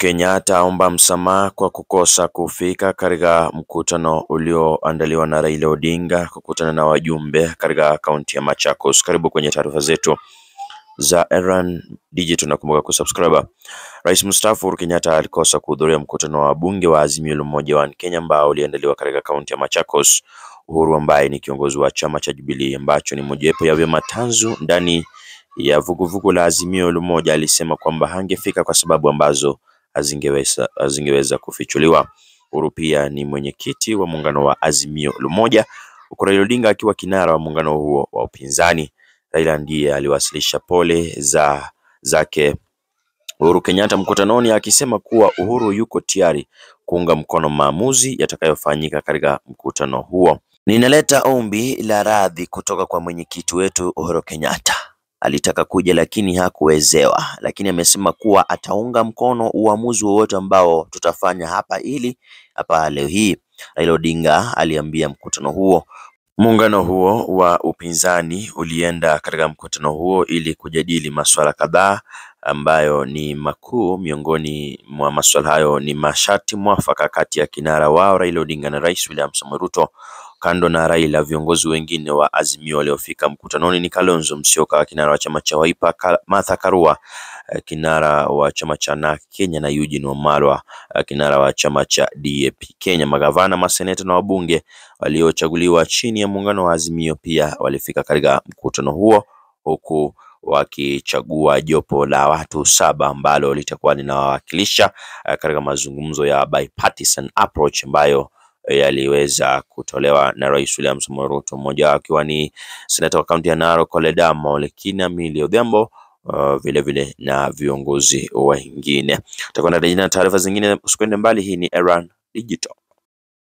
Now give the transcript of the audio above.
Kenyatta aomba msamaha kwa kukosa kufika katika mkutano ulioandaliwa na Raila Odinga kukutana na wajumbe katika kaunti ya Machakos. Karibu kwenye taarifa zetu za Eran Digital, nakumbuka kusubscribe. Rais mstaafu Uhuru Kenyatta alikosa kuhudhuria mkutano wa wabunge wa Azimio la Umoja wa Kenya ambao uliandaliwa katika kaunti ya Machakos. Uhuru ambaye ni kiongozi wa chama cha Jubilee ambacho ni mojawapo ya vyama tanzu ndani ya vuguvugu la Azimio la Umoja alisema kwamba hangefika kwa sababu ambazo hazingeweza, hazingeweza kufichuliwa. Uhuru pia ni mwenyekiti wa muungano wa Azimio la Umoja, huku Raila Odinga akiwa kinara wa muungano huo wa upinzani. Raila ndiye aliwasilisha pole za zake Uhuru Kenyatta mkutanoni akisema kuwa Uhuru yuko tayari kuunga mkono maamuzi yatakayofanyika katika mkutano huo. Ninaleta ombi la radhi kutoka kwa mwenyekiti wetu Uhuru Kenyatta. Alitaka kuja lakini hakuwezewa, lakini amesema kuwa ataunga mkono uamuzi wowote ambao tutafanya hapa ili hapa. Leo hii Raila Odinga aliambia mkutano huo. Muungano huo wa upinzani ulienda katika mkutano huo ili kujadili masuala kadhaa ambayo ni makuu. Miongoni mwa masuala hayo ni masharti mwafaka kati ya kinara wao Raila Odinga na Rais William Samoei Ruto Kando na Raila, viongozi wengine wa Azimio waliofika mkutanoni ni Kalonzo Musyoka, kinara wa chama cha Waipa, Martha Karua, eh, kinara wa chama cha na Kenya, na Eugene Wamalwa, eh, kinara wa chama cha DAP Kenya. Magavana, maseneta na wabunge waliochaguliwa chini ya muungano wa Azimio pia walifika katika mkutano huo huku wakichagua jopo la watu saba ambalo litakuwa linawawakilisha eh, katika mazungumzo ya bipartisan approach ambayo yaliweza kutolewa na Rais William Samoei Ruto, mmoja wao akiwa ni seneta wa kaunti ya Narok koleda Olekina Mili Odhiambo. Uh, vile vile na viongozi wengine. Tutakwenda na taarifa zingine, usikwende mbali. Hii ni Eran Digital.